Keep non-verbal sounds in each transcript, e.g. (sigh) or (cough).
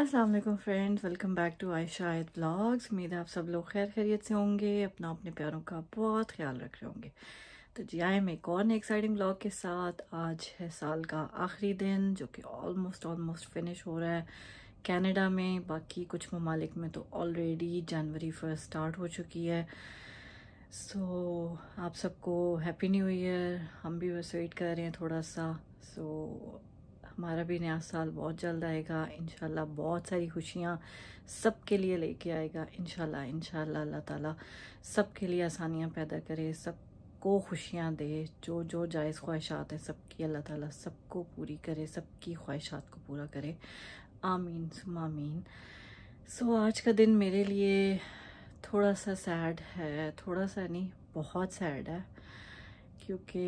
Aslam friends welcome back to I शायद blogs उम्मीद है आप सब लोग खैर खैरियत से होंगे अपना अपने प्यारों का बहुत ख्याल रख रहे होंगे तो जी आए मैं एक और नए एक्साइटिंग ब्लॉग के साथ आज है साल का आखिरी दिन जो कि ऑलमोस्ट ऑलमोस्ट फिनिश हो रहा है कनाडा में बाकी कुछ ममालिक में तो ऑलरेडी जनवरी फर्स्ट स्टार्ट हो चुकी है सो so, आप सबको हैप्पी न्यू ईयर हम भी बस वेट कर रहे हैं थोड़ा सा सो so, हमारा भी नया साल बहुत जल्द आएगा इन बहुत सारी खुशियाँ सब के लिए लेके आएगा इन इन अल्लाह ताला सब के लिए आसानियाँ पैदा करे सब को खुशियाँ दे जो जो जायज़ ख्वाहिशात हैं सबकी अल्लाह ताला सबको पूरी करे सबकी ख्वाहिशात को पूरा करे आमीन सुमीन सो आज का दिन मेरे लिए थोड़ा सा सैड है थोड़ा सा नहीं बहुत सैड है क्योंकि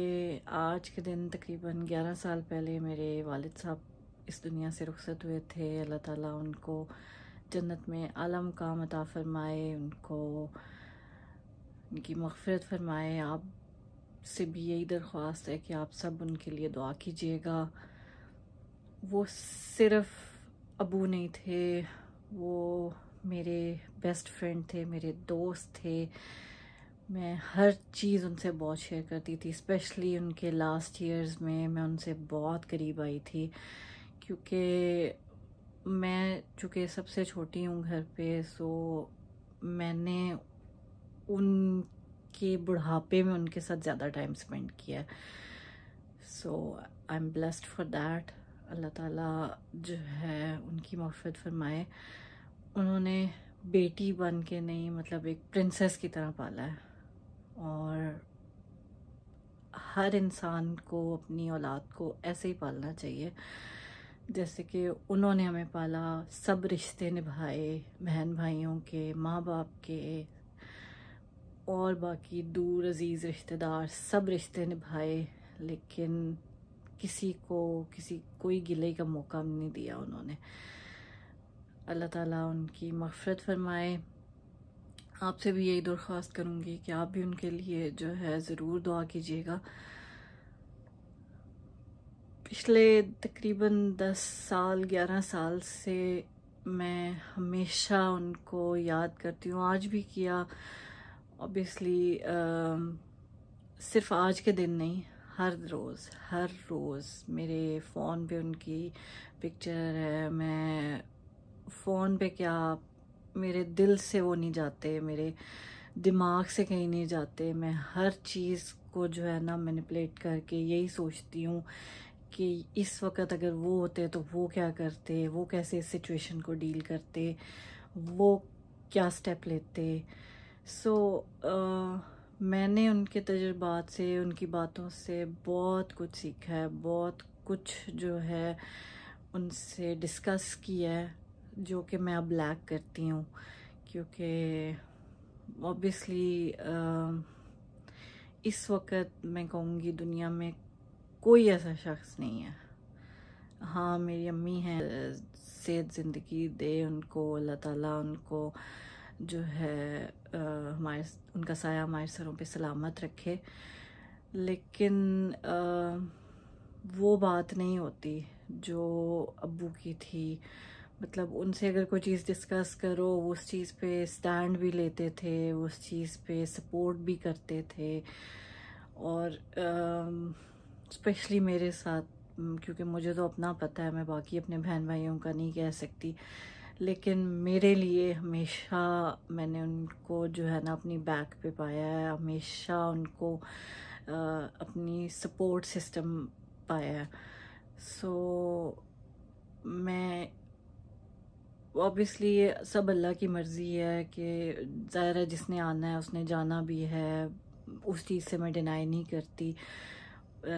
आज के दिन तकरीबन 11 साल पहले मेरे वालिद साहब इस दुनिया से रुखसत हुए थे अल्लाह ताला उनको जन्नत में आलम का मता फरमाए उनको उनकी मफफरत फरमाए आप से भी यही दरख्वास्त है कि आप सब उनके लिए दुआ कीजिएगा वो सिर्फ अबू नहीं थे वो मेरे बेस्ट फ्रेंड थे मेरे दोस्त थे मैं हर चीज़ उनसे बहुत शेयर करती थी स्पेशली उनके लास्ट ईयर्स में मैं उनसे बहुत करीब आई थी क्योंकि मैं चूँकि सबसे छोटी हूँ घर पे सो मैंने उनके बुढ़ापे में उनके साथ ज़्यादा टाइम स्पेंड किया so I am blessed for that Allah ताला जो है उनकी मफ़रत फरमाए उन्होंने बेटी बन के नहीं मतलब एक प्रिंसेस की तरह पाला है और हर इंसान को अपनी औलाद को ऐसे ही पालना चाहिए जैसे कि उन्होंने हमें पाला सब रिश्ते निभाए बहन भाइयों के माँ बाप के और बाकी दूर अजीज़ रिश्तेदार सब रिश्ते निभाए लेकिन किसी को किसी कोई गिले का मौका नहीं दिया उन्होंने अल्लाह ताला उनकी मफ़रत फरमाए आपसे भी यही दरख्वास्त करूँगी कि आप भी उनके लिए जो है ज़रूर दुआ कीजिएगा पिछले तकरीबन दस साल ग्यारह साल से मैं हमेशा उनको याद करती हूँ आज भी किया ऑब्वियसली सिर्फ आज के दिन नहीं हर रोज़ हर रोज़ मेरे फ़ोन पे उनकी पिक्चर है मैं फ़ोन पे क्या मेरे दिल से वो नहीं जाते मेरे दिमाग से कहीं नहीं जाते मैं हर चीज़ को जो है ना मैनिपुलेट करके यही सोचती हूँ कि इस वक्त अगर वो होते तो वो क्या करते वो कैसे इस सिचुएशन को डील करते वो क्या स्टेप लेते सो so, uh, मैंने उनके तजुर्बात से उनकी बातों से बहुत कुछ सीखा है बहुत कुछ जो है उनसे डिस्कस किया है जो कि मैं अब लैक करती हूँ क्योंकि ऑब्वियसली इस वक्त मैं कहूँगी दुनिया में कोई ऐसा शख्स नहीं है हाँ मेरी अम्मी हैं सेहत ज़िंदगी दे उनको अल्लाह ताला उनको जो है हमारे उनका साया हमारे सरों पे सलामत रखे लेकिन आ, वो बात नहीं होती जो अबू की थी मतलब उनसे अगर कोई चीज़ डिस्कस करो उस चीज़ पे स्टैंड भी लेते थे उस चीज़ पे सपोर्ट भी करते थे और स्पेशली मेरे साथ क्योंकि मुझे तो अपना पता है मैं बाकी अपने बहन भाइयों का नहीं कह सकती लेकिन मेरे लिए हमेशा मैंने उनको जो है ना अपनी बैक पे पाया है हमेशा उनको uh, अपनी सपोर्ट सिस्टम पाया है सो so, मैं ऑब्वियसली सब अल्लाह की मर्ज़ी है कि ज़ाहिर है जिसने आना है उसने जाना भी है उस चीज़ से मैं डिनाई नहीं करती आ,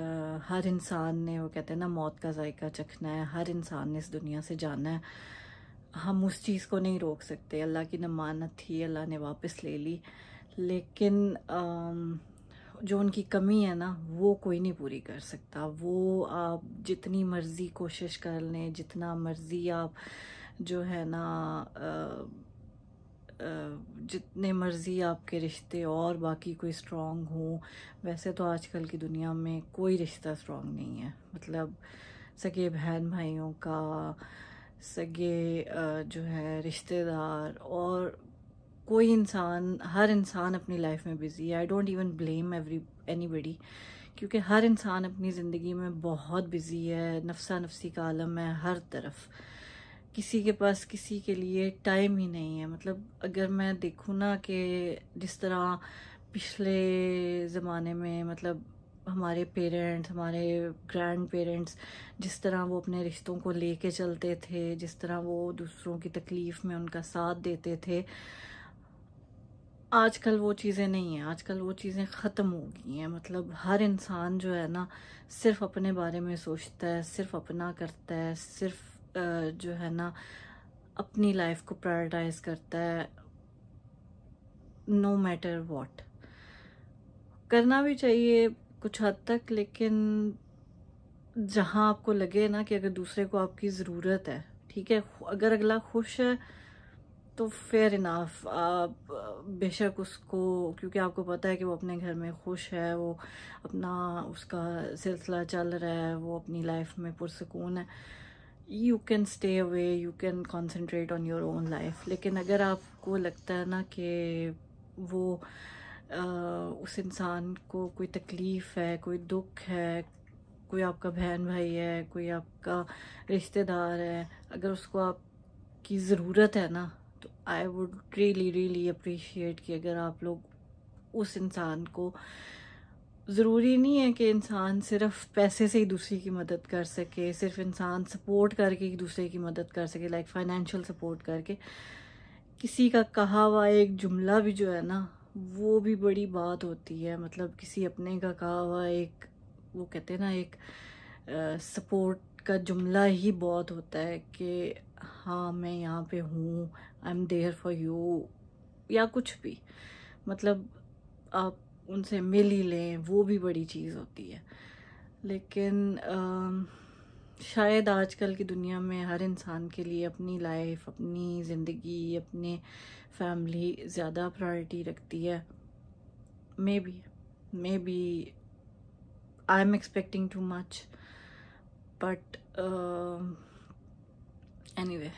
हर इंसान ने वो कहते हैं ना मौत का जायका चखना है हर इंसान ने इस दुनिया से जाना है हम उस चीज़ को नहीं रोक सकते अल्लाह की नमानत थी अल्लाह ने वापस ले ली लेकिन आ, जो उनकी कमी है ना वो कोई नहीं पूरी कर सकता वो आप जितनी मर्ज़ी कोशिश कर लें जितना मर्ज़ी आप जो है ना जितने मर्ज़ी आपके रिश्ते और बाकी कोई स्ट्रॉन्ग हो वैसे तो आजकल की दुनिया में कोई रिश्ता स्ट्रॉन्ग नहीं है मतलब सगे बहन भाइयों का सगे जो है रिश्तेदार और कोई इंसान हर इंसान अपनी लाइफ में बिज़ी है I don't even blame every anybody क्योंकि हर इंसान अपनी ज़िंदगी में बहुत बिज़ी है नफसा नफसी का आलम है हर तरफ किसी के पास किसी के लिए टाइम ही नहीं है मतलब अगर मैं देखूँ ना कि जिस तरह पिछले ज़माने में मतलब हमारे पेरेंट्स हमारे ग्रैंड पेरेंट्स जिस तरह वो अपने रिश्तों को लेके चलते थे जिस तरह वो दूसरों की तकलीफ़ में उनका साथ देते थे आजकल वो चीज़ें नहीं हैं आजकल वो चीज़ें ख़त्म हो गई हैं मतलब हर इंसान जो है ना सिर्फ अपने बारे में सोचता है सिर्फ अपना करता है सिर्फ जो है ना अपनी लाइफ को प्रायोरिटाइज करता है नो मैटर वॉट करना भी चाहिए कुछ हद तक लेकिन जहाँ आपको लगे ना कि अगर दूसरे को आपकी ज़रूरत है ठीक है अगर अगला खुश है तो फेयर इनाफ आप बेशक उसको क्योंकि आपको पता है कि वो अपने घर में खुश है वो अपना उसका सिलसिला चल रहा है वो अपनी लाइफ में पुरसकून है you can stay away you can concentrate on your own life लेकिन अगर आपको लगता है ना कि वो आ, उस इंसान को कोई तकलीफ़ है कोई दुख है कोई आपका बहन भाई है कोई आपका रिश्तेदार है अगर उसको आपकी ज़रूरत है ना तो I would really really appreciate कि अगर आप लोग उस इंसान को ज़रूरी नहीं है कि इंसान सिर्फ पैसे से ही दूसरे की मदद कर सके सिर्फ इंसान सपोर्ट करके ही दूसरे की मदद कर सके लाइक फाइनेंशियल सपोर्ट करके किसी का कहा हुआ एक जुमला भी जो है ना वो भी बड़ी बात होती है मतलब किसी अपने का कहा हुआ एक वो कहते हैं ना एक सपोर्ट का जुमला ही बहुत होता है कि हाँ मैं यहाँ पे हूँ I am there for you या कुछ भी मतलब आप उनसे मिल ही लें वो भी बड़ी चीज़ होती है लेकिन आ, शायद आजकल की दुनिया में हर इंसान के लिए अपनी लाइफ अपनी ज़िंदगी अपने फैमिली ज़्यादा प्रायोरिटी रखती है maybe maybe I am expecting too much but anyway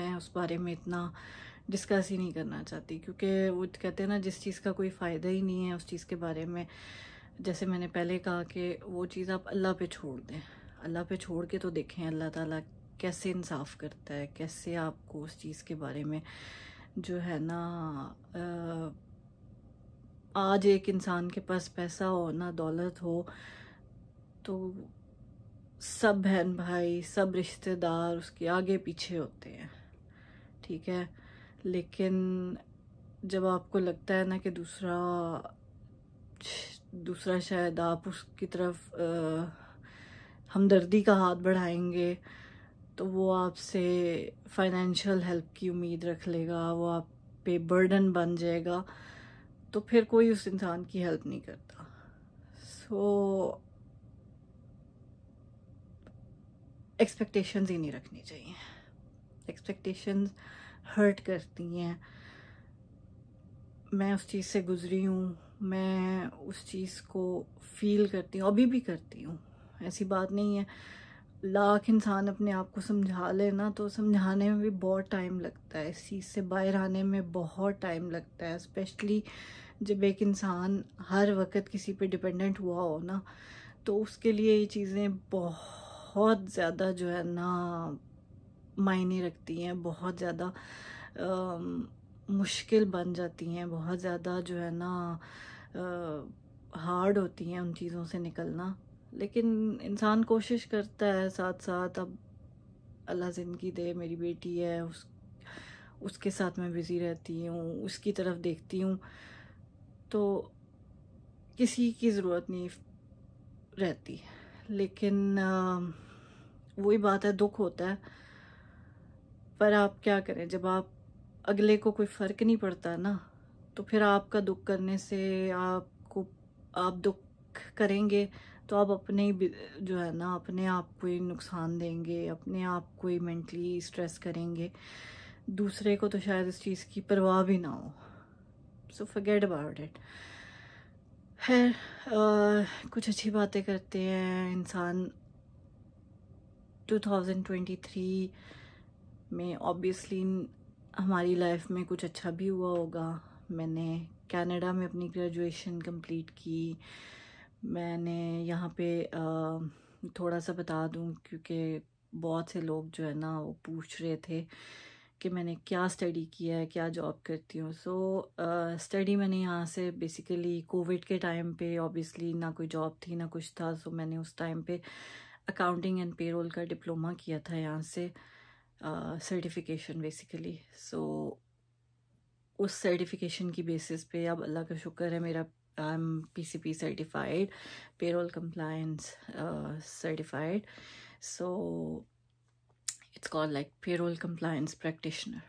मैं उस बारे में इतना डिस्कस ही नहीं करना चाहती क्योंकि वो कहते हैं ना जिस चीज़ का कोई फ़ायदा ही नहीं है उस चीज़ के बारे में जैसे मैंने पहले कहा कि वो चीज़ आप अल्लाह पे छोड़ दें अल्लाह पे छोड़ के तो देखें अल्लाह ताला कैसे इंसाफ करता है कैसे आपको उस चीज़ के बारे में जो है ना आज एक इंसान के पास पैसा हो ना दौलत हो तो सब बहन भाई सब रिश्तेदार उसके आगे पीछे होते हैं ठीक है लेकिन जब आपको लगता है ना कि दूसरा दूसरा शायद आप उसकी तरफ हमदर्दी का हाथ बढ़ाएंगे तो वो आपसे फाइनेंशियल हेल्प की उम्मीद रख लेगा वो आप पे बर्डन बन जाएगा तो फिर कोई उस इंसान की हेल्प नहीं करता सो so, एक्सपेक्टेशंस ही नहीं रखनी चाहिए एक्सपेक्टेशंस हर्ट करती हैं मैं उस चीज़ से गुज़री हूँ मैं उस चीज़ को फील करती हूँ अभी भी करती हूँ ऐसी बात नहीं है लाख इंसान अपने आप को समझा ले ना तो समझाने में भी बहुत टाइम लगता है इस चीज़ से बाहर आने में बहुत टाइम लगता है स्पेशली जब एक इंसान हर वक्त किसी पे डिपेंडेंट हुआ हो ना तो उसके लिए ये चीज़ें बहुत ज़्यादा जो है ना मायने रखती हैं बहुत ज़्यादा मुश्किल बन जाती हैं बहुत ज़्यादा जो है ना हार्ड होती हैं उन चीज़ों से निकलना लेकिन इंसान कोशिश करता है साथ साथ अब अल्लाह ज़िंदगी दे मेरी बेटी है उस उसके साथ मैं बिज़ी रहती हूँ उसकी तरफ देखती हूँ तो किसी की ज़रूरत नहीं रहती लेकिन वही बात है दुख होता है पर आप क्या करें जब आप अगले को कोई फ़र्क नहीं पड़ता ना तो फिर आपका दुख करने से आपको आप दुख करेंगे तो आप अपने ही जो है ना अपने आप को ही नुकसान देंगे अपने आप को ही मेंटली स्ट्रेस करेंगे दूसरे को तो शायद इस चीज़ की परवाह भी ना हो सो फगेट अबाउट इट खैर कुछ अच्छी बातें करते हैं इंसान 2023 में ऑब्वियसली हमारी लाइफ में कुछ अच्छा भी हुआ होगा मैंने कनाडा में अपनी ग्रेजुएशन कंप्लीट की मैंने यहाँ पे थोड़ा सा बता दूँ क्योंकि बहुत से लोग जो है ना वो पूछ रहे थे कि मैंने क्या स्टडी किया है क्या जॉब करती हूँ सो स्टडी मैंने यहाँ से बेसिकली कोविड के टाइम पे ऑब्वियसली ना कोई जॉब थी ना कुछ था सो so मैंने उस टाइम पे अकाउंटिंग एंड पेरोल का डिप्लोमा किया था यहाँ से सर्टिफिकेशन बेसिकली सो उस सर्टिफिकेशन की बेसिस पे अब अल्लाह का शुक्र है मेरा I am P C P certified payroll compliance certified so it's call like payroll compliance practitioner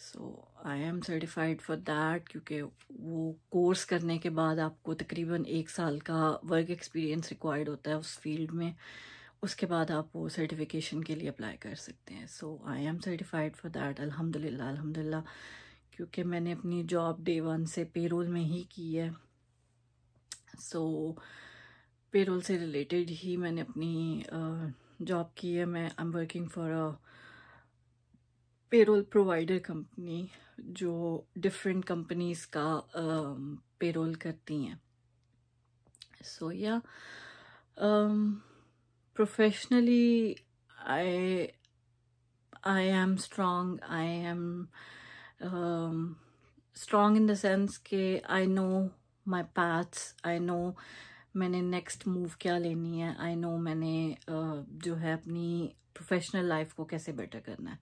so I am certified for that क्योंकि वो कोर्स करने के बाद आपको तकरीबन एक साल का वर्क एक्सपीरियंस रिक्वायर्ड होता है उस फील्ड में उसके बाद आप वो सर्टिफिकेशन के लिए अप्लाई कर सकते हैं so I am certified for that अल्हम्दुलिल्लाह अल्हम्दुलिल्लाह क्योंकि मैंने अपनी जॉब डे वन से पेरोल में ही की है सो so, पेरोल से रिलेटेड ही मैंने अपनी जॉब uh, की है मैं I am working for a payroll provider company जो डिफरेंट कंपनीज का पेरोल करती हैं सो या um, professionally i i am strong i am um, strong in the sense कि I know my paths I know मैंने नेक्स्ट मूव क्या लेनी है आई नो मैंने uh, जो है अपनी प्रोफेशनल लाइफ को कैसे बेटर करना है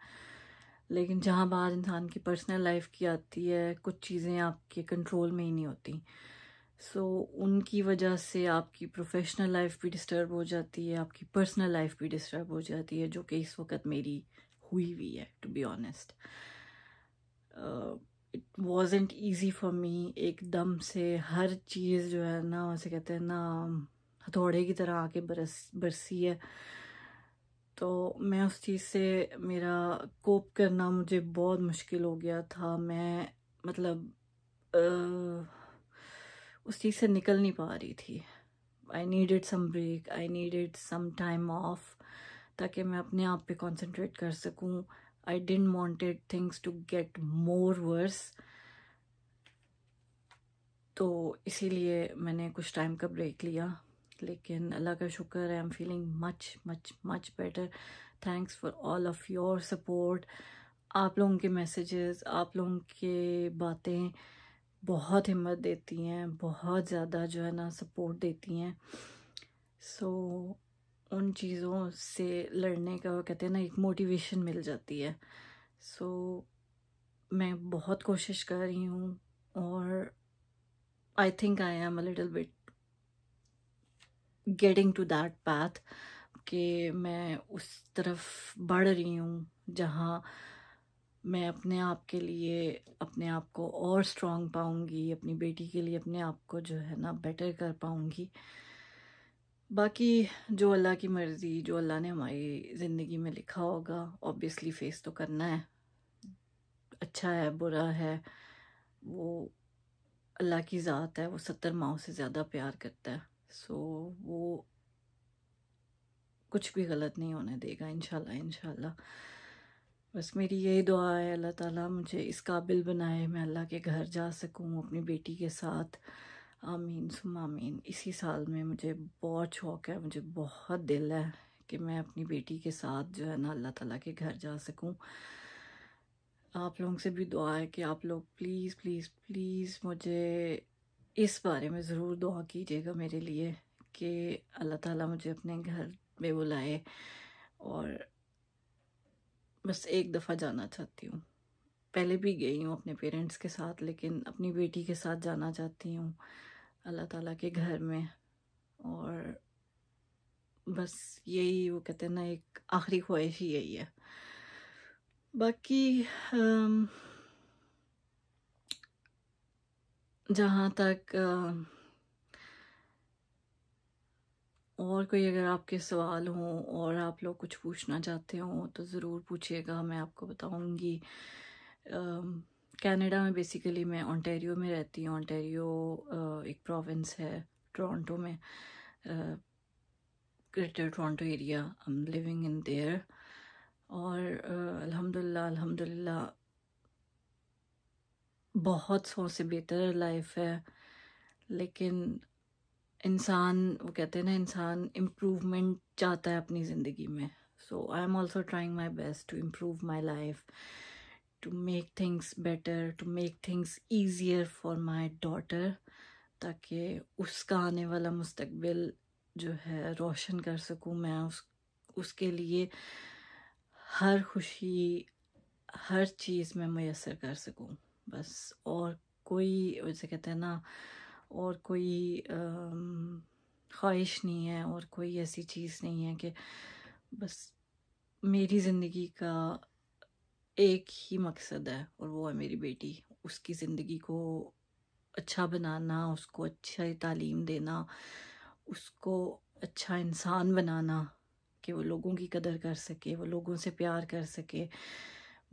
लेकिन जहाँ बात इंसान की पर्सनल लाइफ की आती है कुछ चीज़ें आपके कंट्रोल में ही नहीं होती सो so, उनकी वजह से आपकी प्रोफेशनल लाइफ भी डिस्टर्ब हो जाती है आपकी पर्सनल लाइफ भी डिस्टर्ब हो जाती है जो कि इस वक्त मेरी हुई हुई है to be honest it ain't easy for me एकदम से हर चीज़ जो है ना उसे कहते हैं ना हथौड़े की तरह आके बरस बरसी है तो मैं उस चीज़ से मेरा कोप करना मुझे बहुत मुश्किल हो गया था मैं मतलब आ, uh, उस चीज़ से निकल नहीं पा रही थी I needed some break I needed some time off ताकि मैं अपने आप पे कंसंट्रेट कर सकूं I didn't wanted things to get more worse तो इसीलिए मैंने कुछ टाइम का ब्रेक लिया लेकिन अल्लाह का शुक्र I am feeling much much much better thanks for all of your support आप लोगों के मैसेजेस आप लोगों के बातें बहुत हिम्मत देती हैं बहुत ज़्यादा जो है ना सपोर्ट देती हैं सो so, उन चीज़ों से लड़ने का वो कहते हैं ना एक मोटिवेशन मिल जाती है सो so, मैं बहुत कोशिश कर रही हूँ और I think I am a little bit getting to that path कि मैं उस तरफ बढ़ रही हूँ जहाँ मैं अपने आप के लिए अपने आप को और स्ट्रांग पाऊँगी अपनी बेटी के लिए अपने आप को जो है ना बेटर कर पाऊँगी बाकी जो अल्लाह की मर्ज़ी जो अल्लाह ने हमारी ज़िंदगी में लिखा होगा ऑब्वियसली फेस तो करना है अच्छा है बुरा है वो अल्लाह की ज़ात है वो सत्तर माओ से ज़्यादा प्यार करता है सो वो कुछ भी गलत नहीं होने देगा इन इनशाला बस मेरी यही दुआ है अल्लाह ताला मुझे इस काबिल बनाए मैं अल्लाह के घर जा सकूं अपनी बेटी के साथ आमीन सुम आमीन इसी साल में मुझे बहुत शौक़ है मुझे बहुत दिल है कि मैं अपनी बेटी के साथ जो है ना अल्लाह ताला के घर जा सकूं आप लोगों से भी दुआ है कि आप लोग प्लीज़ प्लीज़ प्लीज़ मुझे इस बारे में ज़रूर दुआ कीजिएगा मेरे लिए कि अल्लाह ताला मुझे अपने घर में बुलाए और बस एक दफ़ा जाना चाहती हूँ पहले भी गई हूँ अपने पेरेंट्स के साथ लेकिन अपनी बेटी के साथ जाना चाहती हूँ अल्लाह ताला के घर में और बस यही वो कहते हैं ना एक आखिरी ख्वाहिश ही यही है बाकी जहाँ तक और कोई अगर आपके सवाल हों और आप लोग कुछ पूछना चाहते हो तो ज़रूर पूछिएगा मैं आपको बताऊँगी कनाडा में बेसिकली मैं ओंटेरियो में रहती हूँ ओंटेरियो एक प्रोविंस है टोरंटो में Greater Toronto area I am living in there और अल्हम्दुलिल्लाह अल्हम्दुलिल्लाह बहुत सौ से बेहतर लाइफ है लेकिन इंसान वो कहते हैं ना इंसान इम्प्रूवमेंट चाहता है अपनी ज़िंदगी में so I am also trying my best to improve my life to make things better to make things easier for my daughter ताकि उसका आने वाला मुस्तबिल जो है रोशन कर सकूँ मैं उस उसके लिए हर खुशी हर चीज़ में मैसर कर सकूँ बस और कोई वैसे कहते हैं ना और कोई ख्वाहिश नहीं है और कोई ऐसी चीज़ नहीं है कि बस मेरी ज़िंदगी का एक ही मकसद है और वो है मेरी बेटी उसकी ज़िंदगी को अच्छा बनाना उसको अच्छी तालीम देना उसको अच्छा इंसान बनाना कि वो लोगों की कदर कर सके वो लोगों से प्यार कर सके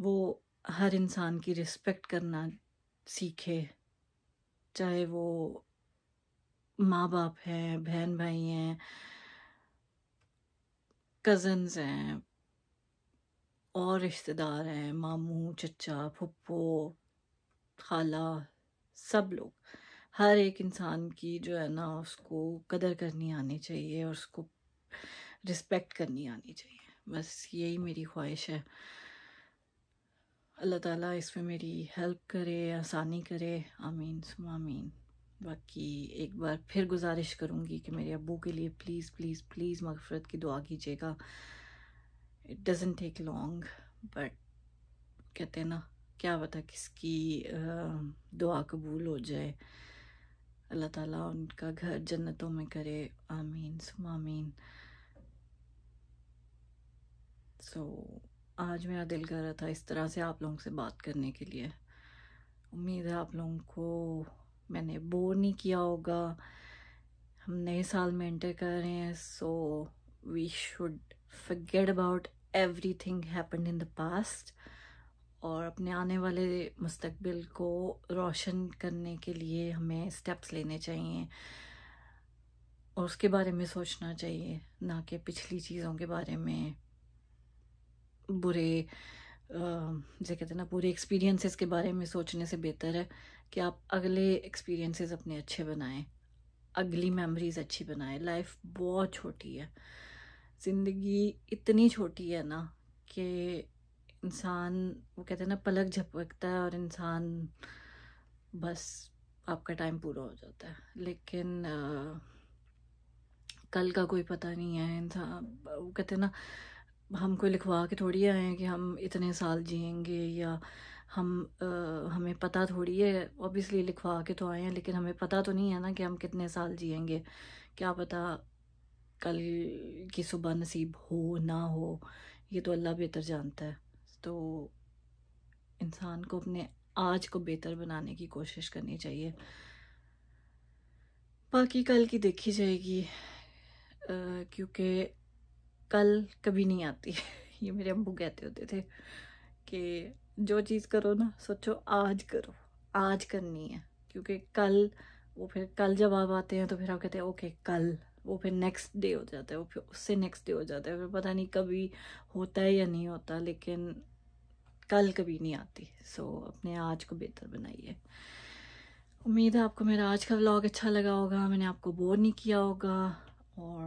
वो हर इंसान की रिस्पेक्ट करना सीखे चाहे वो माँ बाप हैं बहन भाई हैं कज़न्स हैं और रिश्तेदार हैं मामू चचा फुप्पो खाला सब लोग हर एक इंसान की जो है ना उसको कदर करनी आनी चाहिए और उसको रिस्पेक्ट करनी आनी चाहिए बस यही मेरी ख्वाहिश है अल्लाह ताला इसमें मेरी हेल्प करे आसानी करे आमीन आमीन बाकी एक बार फिर गुजारिश करूँगी कि मेरे अबू के लिए प्लीज़ प्लीज़ प्लीज़ मगफरत की दुआ कीजिएगा it doesn't take long but कहते हैं ना क्या पता किसकी दुआ कबूल हो जाए अल्लाह ताला उनका घर जन्नतों में करे आमीन सुम आमीन सो so, आज मेरा दिल कर रहा था इस तरह से आप लोगों से बात करने के लिए उम्मीद है आप लोगों को मैंने बोर नहीं किया होगा हम नए साल में एंटर कर रहे हैं so we should forget about everything happen in the past और अपने आने वाले मुस्तबिल को रोशन करने के लिए हमें स्टेप्स लेने चाहिए और उसके बारे में सोचना चाहिए ना कि पिछली चीज़ों के बारे में बुरे जैसे कहते हैं ना पूरे एक्सपीरियंसेस के बारे में सोचने से बेहतर है कि आप अगले एक्सपीरियंसेस अपने अच्छे बनाएं अगली मेमोरीज अच्छी बनाएं लाइफ बहुत छोटी है ज़िंदगी इतनी छोटी है ना कि इंसान वो कहते हैं ना पलक झपकता है और इंसान बस आपका टाइम पूरा हो जाता है लेकिन आ, कल का कोई पता नहीं है इंसान वो कहते हैं ना हमको लिखवा के थोड़ी आए हैं कि हम इतने साल जिएंगे या हम आ, हमें पता थोड़ी है ऑब्वियसली लिखवा के तो आए हैं लेकिन हमें पता तो नहीं है ना कि हम कितने साल जिएंगे क्या पता कल की सुबह नसीब हो ना हो ये तो अल्लाह बेहतर जानता है तो इंसान को अपने आज को बेहतर बनाने की कोशिश करनी चाहिए बाकी कल की देखी जाएगी क्योंकि कल कभी नहीं आती (laughs) ये मेरे अबू कहते होते थे कि जो चीज़ करो ना सोचो आज करो आज करनी है क्योंकि कल वो फिर कल जब आप आते हैं तो फिर आप कहते हैं ओके कल वो फिर नेक्स्ट डे हो जाता है वो फिर उससे नेक्स्ट डे हो जाता है फिर पता नहीं कभी होता है या नहीं होता लेकिन कल कभी नहीं आती सो so, अपने आज को बेहतर बनाइए उम्मीद है आपको मेरा आज का व्लॉग अच्छा लगा होगा मैंने आपको बोर नहीं किया होगा और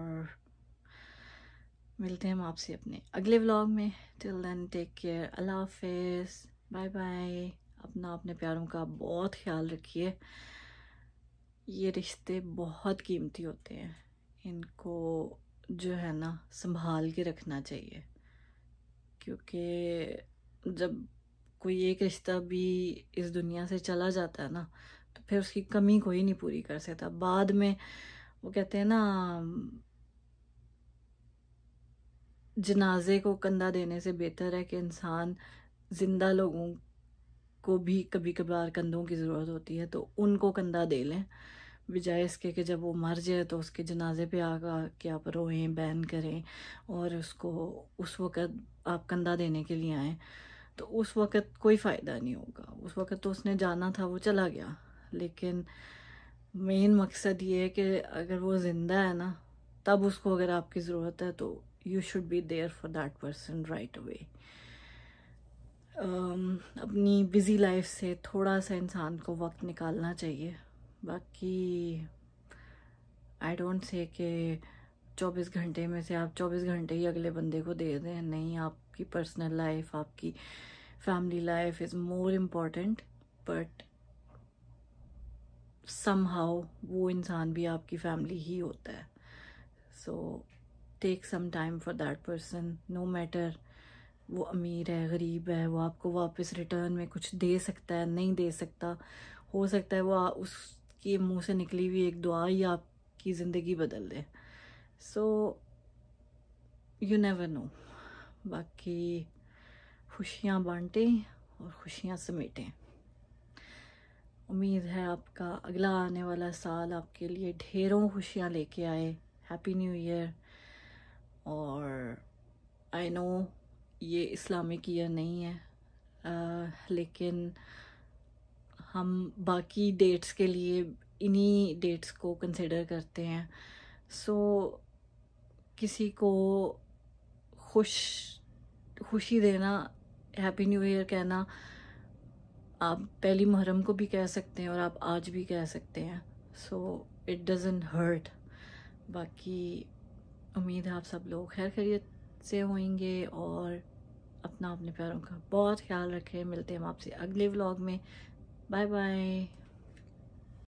मिलते हैं हम आपसे अपने अगले व्लॉग में till then take care Allah हाफिज़ बाय बाय अपना अपने प्यारों का बहुत ख्याल रखिए ये रिश्ते बहुत कीमती होते हैं इनको जो है ना संभाल के रखना चाहिए क्योंकि जब कोई एक रिश्ता भी इस दुनिया से चला जाता है ना तो फिर उसकी कमी कोई नहीं पूरी कर सकता बाद में वो कहते हैं ना जनाजे को कंधा देने से बेहतर है कि इंसान ज़िंदा लोगों को भी कभी कभार कंधों की ज़रूरत होती है तो उनको कंधा दे लें बजाय इसके कि जब वो मर जाए तो उसके जनाजे पे आगा के आप रोएं बैन करें और उसको उस वक़्त आप कंधा देने के लिए आएँ तो उस वक़्त कोई फ़ायदा नहीं होगा उस वक़्त तो उसने जाना था वो चला गया लेकिन मेन मकसद ये है कि अगर वो ज़िंदा है ना तब उसको अगर आपकी ज़रूरत है तो you should be there for that person right away अपनी बिज़ी लाइफ से थोड़ा सा इंसान को वक्त निकालना चाहिए बाकी आई डोंट से कि 24 घंटे में से आप 24 घंटे ही अगले बंदे को दे दें नहीं आपकी पर्सनल लाइफ आपकी family life is more important but some वो इंसान भी आपकी फैमिली ही होता है so so, take some time for that person no matter वो अमीर है गरीब है वो आपको वापस रिटर्न में कुछ दे सकता है नहीं दे सकता हो सकता है वो उसके मुंह से निकली हुई एक दुआ ही आपकी ज़िंदगी बदल दे सो यू नेवर नो बाकी खुशियाँ बांटें और खुशियाँ समेटें उम्मीद है आपका अगला आने वाला साल आपके लिए ढेरों खुशियाँ लेके आए हैप्पी न्यू ईयर और आई नो ये इस्लामिक ईयर नहीं है आ, लेकिन हम बाकी डेट्स के लिए इन्हीं डेट्स को कंसिडर करते हैं सो so, किसी को खुश खुशी देना हैप्पी न्यू ईयर कहना आप पहली मुहर्रम को भी कह सकते हैं और आप आज भी कह सकते हैं सो इट डज़न हर्ट बाकी उम्मीद है आप सब लोग खैर खैरियत से होंगे और अपना अपने प्यारों का बहुत ख्याल रखें मिलते हैं हम आपसे अगले व्लॉग में बाय बाय